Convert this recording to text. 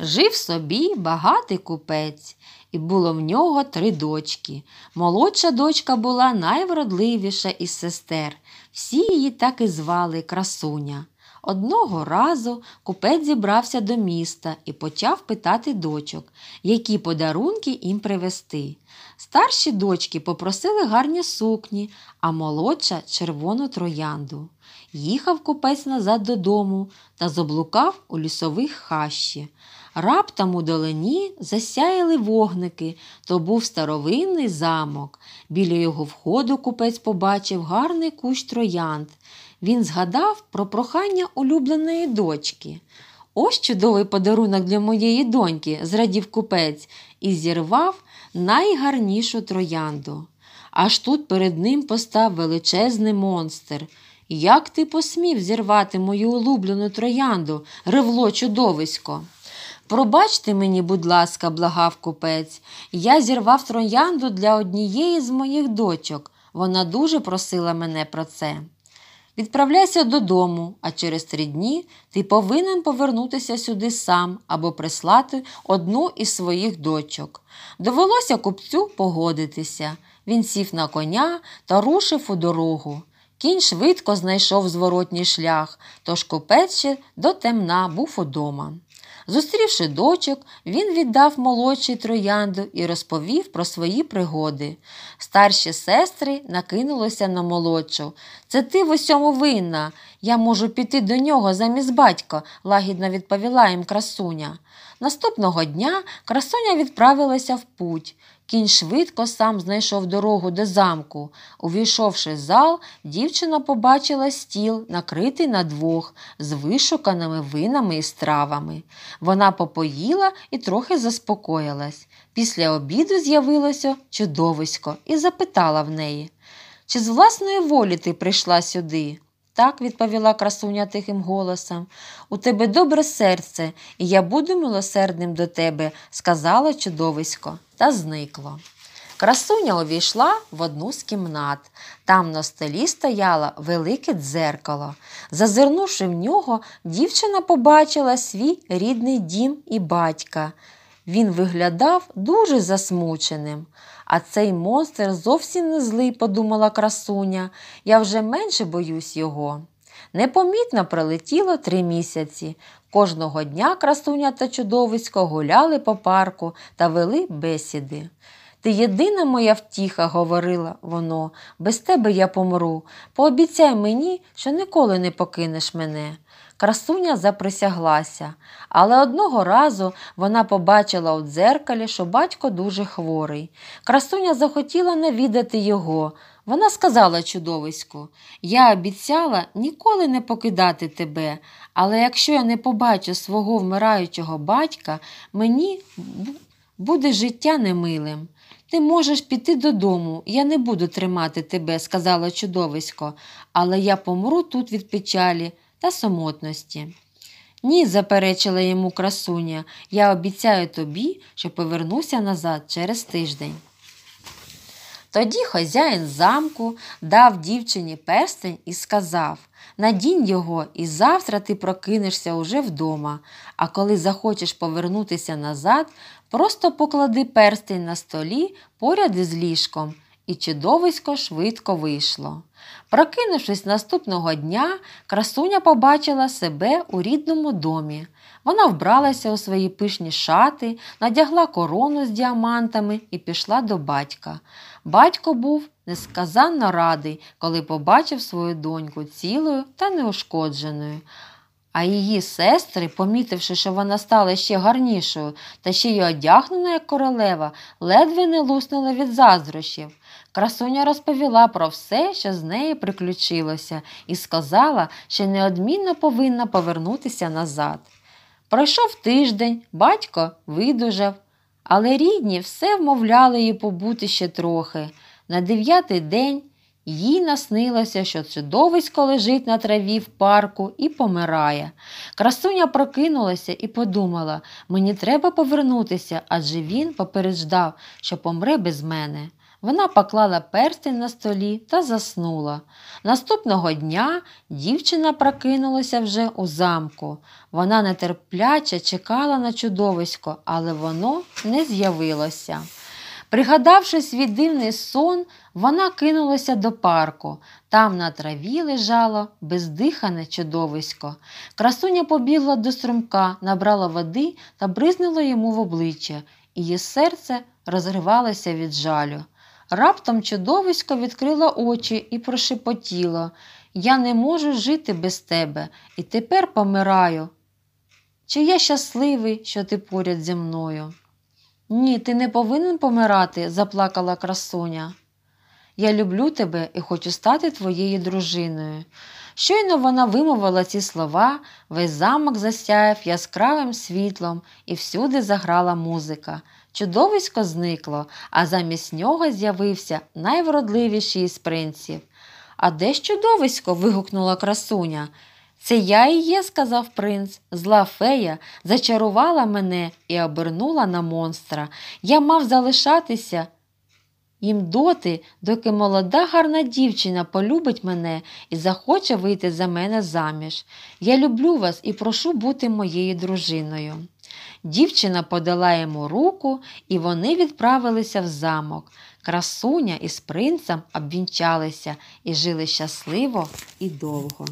Жив собі багатий купець, і було в нього три дочки. Молодша дочка була найвродливіша із сестер. Всі її так і звали красуня. Одного разу купець зібрався до міста і почав питати дочок, які подарунки їм привезти. Старші дочки попросили гарні сукні, а молодша червону троянду. Їхав купець назад додому та заблукав у лісових хащі. Раптом у долині засяяли вогники, то був старовинний замок. Біля його входу купець побачив гарний кущ троянд. Він згадав про прохання улюбленої дочки. Ось чудовий подарунок для моєї доньки, зрадів купець, і зірвав найгарнішу троянду. Аж тут перед ним постав величезний монстр. Як ти посмів зірвати мою улюблену троянду, ревло чудовисько. Пробачте мені, будь ласка, благав купець, я зірвав троянду для однієї з моїх дочок. Вона дуже просила мене про це. Відправляйся додому, а через три дні ти повинен повернутися сюди сам або прислати одну із своїх дочок. Довелося купцю погодитися. Він сів на коня та рушив у дорогу. Кінь швидко знайшов зворотній шлях, тож купець ще до темна був удома. Зустрівши дочок, він віддав молодшій троянду і розповів про свої пригоди. Старші сестри накинулися на молодшу. Це ти в усьому винна. Я можу піти до нього замість батька, лагідно відповіла їм красуня. Наступного дня красоня відправилася в путь. Кінь швидко сам знайшов дорогу до замку. Увійшовши в зал, дівчина побачила стіл, накритий на двох, з вишуканими винами і стравами. Вона попоїла і трохи заспокоїлась. Після обіду з'явилося чудовисько і запитала в неї, чи з власної волі ти прийшла сюди? так, відповіла красуня тихим голосом. У тебе добре серце, і я буду милосердним до тебе, сказала чудовисько, та зникло. Красуня увійшла в одну з кімнат. Там на столі стояло велике дзеркало. Зазирнувши в нього, дівчина побачила свій рідний дім і батька. Він виглядав дуже засмученим. А цей монстр зовсім не злий, подумала красуня, я вже менше боюсь його. Непомітно пролетіло три місяці. Кожного дня красуня та чудовисько гуляли по парку та вели бесіди. Ти єдина моя втіха, говорила воно, без тебе я помру. Пообіцяй мені, що ніколи не покинеш мене. Красуня заприсяглася, але одного разу вона побачила у дзеркалі, що батько дуже хворий. Красуня захотіла навідати його. Вона сказала чудовиську, я обіцяла ніколи не покидати тебе, але якщо я не побачу свого вмираючого батька, мені буде життя немилим. Ти можеш піти додому, я не буду тримати тебе, сказала чудовисько, але я помру тут від печалі та самотності. Ні, заперечила йому красуня, я обіцяю тобі, що повернуся назад через тиждень. Тоді хазяїн замку дав дівчині перстень і сказав Надінь його, і завтра ти прокинешся уже вдома, а коли захочеш повернутися назад, просто поклади перстень на столі поряд із ліжком. І чудовисько швидко вийшло. Прокинувшись наступного дня, красуня побачила себе у рідному домі. Вона вбралася у свої пишні шати, надягла корону з діамантами і пішла до батька. Батько був несказанно радий, коли побачив свою доньку цілою та неушкодженою. А її сестри, помітивши, що вона стала ще гарнішою та ще й одягнена, як королева, ледве не луснули від заздрощів. Красуня розповіла про все, що з нею приключилося, і сказала, що неодмінно повинна повернутися назад. Пройшов тиждень, батько видужав, але рідні все вмовляли її побути ще трохи. На дев'ятий день їй наснилося, що чудовисько лежить на траві в парку і помирає. Красуня прокинулася і подумала, мені треба повернутися, адже він попереждав, що помре без мене. Вона поклала перстень на столі та заснула. Наступного дня дівчина прокинулася вже у замку. Вона нетерпляче чекала на чудовисько, але воно не з'явилося. Пригадавши свій дивний сон, вона кинулася до парку. Там на траві лежало бездихане чудовисько. Красуня побігла до струмка, набрала води та бризнула йому в обличчя, її серце розривалося від жалю. Раптом чудовисько відкрило очі і прошепотіло Я не можу жити без тебе і тепер помираю. Чи я щасливий, що ти поряд зі мною? Ні, ти не повинен помирати, заплакала красуня. Я люблю тебе і хочу стати твоєю дружиною. Щойно вона вимовила ці слова, весь замок засяяв яскравим світлом і всюди заграла музика. Чудовисько зникло, а замість нього з'явився найвродливіший із принців. А де ж чудовисько? вигукнула красуня. Це я і є, сказав принц. Зла фея зачарувала мене і обернула на монстра. Я мав залишатися їм доти, доки молода гарна дівчина полюбить мене і захоче вийти за мене заміж. Я люблю вас і прошу бути моєю дружиною. Дівчина подала йому руку, і вони відправилися в замок. Красуня із принцем обвінчалися і жили щасливо і довго.